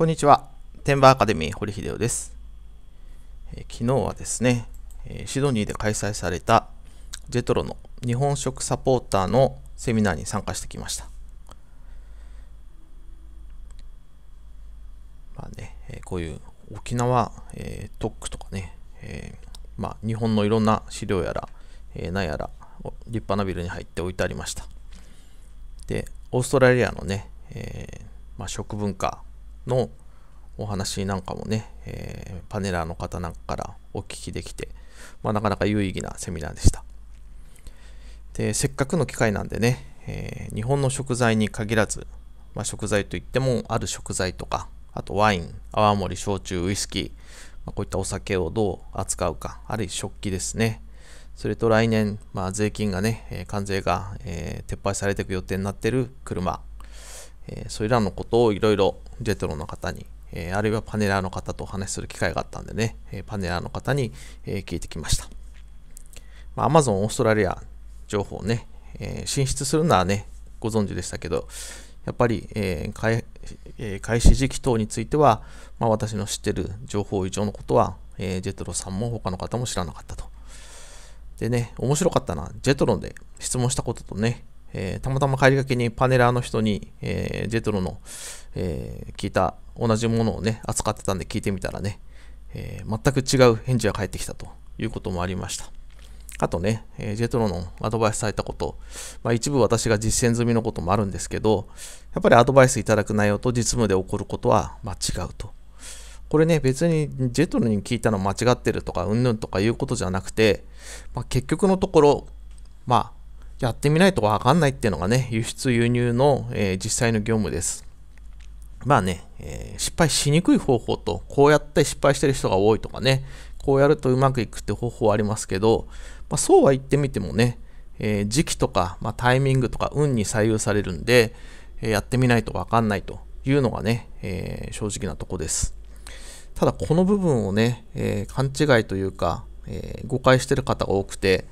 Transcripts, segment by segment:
こんにちは。テンバーアカデミー堀秀夫です。え昨日はですね、えシドニーで開催されたジェトロの日本食サポーターのセミナーに参加してきました。まあね、えこういう沖縄、えー、特区とかね、えー、まあ、日本のいろんな資料やら、えー、何やら立派なビルに入って置いてありました。で、オーストラリアのね、えー、まあ、食文化のお話なんかもね、えー、パネラーの方なんかからお聞きできて、まあ、なかなか有意義なセミナーでした。でせっかくの機会なんでね、えー、日本の食材に限らず、まあ、食材といってもある食材とかあとワイン泡盛焼酎ウイスキー、まあ、こういったお酒をどう扱うかあるいは食器ですねそれと来年、まあ、税金がね、関税が、えー、撤廃されていく予定になっている車えー、それらのことをいろいろジェトロの方に、えー、あるいはパネラーの方とお話しする機会があったんでね、えパネラーの方に、え聞いてきました。ま Amazon オーストラリア情報をね、え進出するのはね、ご存知でしたけど、やっぱり、えー開えー、開始時期等については、まあ、私の知ってる情報以上のことは、えー、ジェトロさんも他の方も知らなかったと。でね、面白かったのは、ジェトロで質問したこととね、えー、たまたま帰りがけにパネラーの人に、えー、ジェトロの、えー、聞いた同じものをね、扱ってたんで聞いてみたらね、えー、全く違う返事が返ってきたということもありました。あとね、えー、ジェトロのアドバイスされたこと、まあ、一部私が実践済みのこともあるんですけど、やっぱりアドバイスいただく内容と実務で起こることは、まあ、違うと。これね、別にジェトロに聞いたの間違ってるとか、うんぬんとかいうことじゃなくて、まあ、結局のところ、まあ、やってみないとわかんないっていうのがね、輸出輸入の、えー、実際の業務です。まあね、えー、失敗しにくい方法と、こうやって失敗してる人が多いとかね、こうやるとうまくいくって方法はありますけど、まあ、そうは言ってみてもね、えー、時期とか、まあ、タイミングとか運に左右されるんで、えー、やってみないとわかんないというのがね、え正直なとこです。ただこの部分をね、え勘違いというか、え誤解してる方が多くて、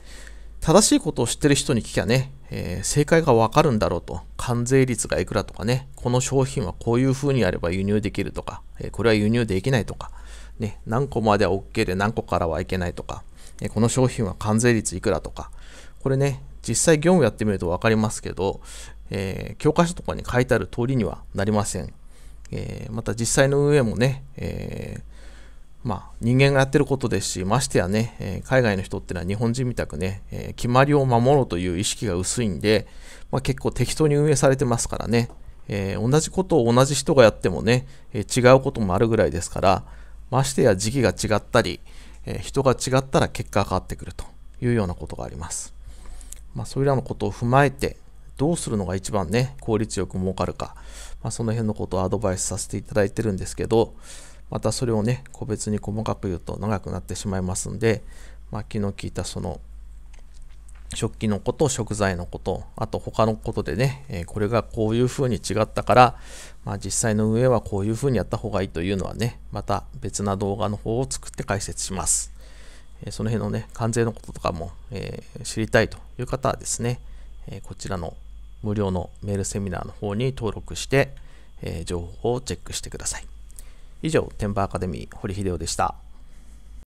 正しいことを知ってる人に聞きゃね、えー、正解がわかるんだろうと、関税率がいくらとかね、この商品はこういうふうにやれば輸入できるとか、えー、これは輸入できないとか、ね、何個までは OK で何個からはいけないとか、えー、この商品は関税率いくらとか、これね、実際業務やってみるとわかりますけど、え教科書とかに書いてある通りにはなりません。えまた実際の運営もね、えーまあ、人間がやってることですし、ましてやね、えー、海外の人ってのは日本人みたくね、えー、決まりを守ろうという意識が薄いんで、まあ、結構適当に運営されてますからね、えー、同じことを同じ人がやってもね、え違うこともあるぐらいですから、ましてや時期が違ったり、え人が違ったら結果が変わってくるというようなことがあります。まあ、それらのことを踏まえて、どうするのが一番ね、効率よく儲かるか、まあ、その辺のことをアドバイスさせていただいてるんですけど、またそれをね個別に細かく言うと長くなってしまいますんで、まあ、昨日聞いたその食器のこと食材のことあと他のことでね、えこれがこういうふうに違ったから、まあ、実際の上はこういうふうにやった方がいいというのはねまた別な動画の方を作って解説します、えその辺のね関税のこととかも、え知りたいという方はですね、えこちらの無料のメールセミナーの方に登録して、え情報をチェックしてください以上、テンパーアカデミー、堀秀夫でした。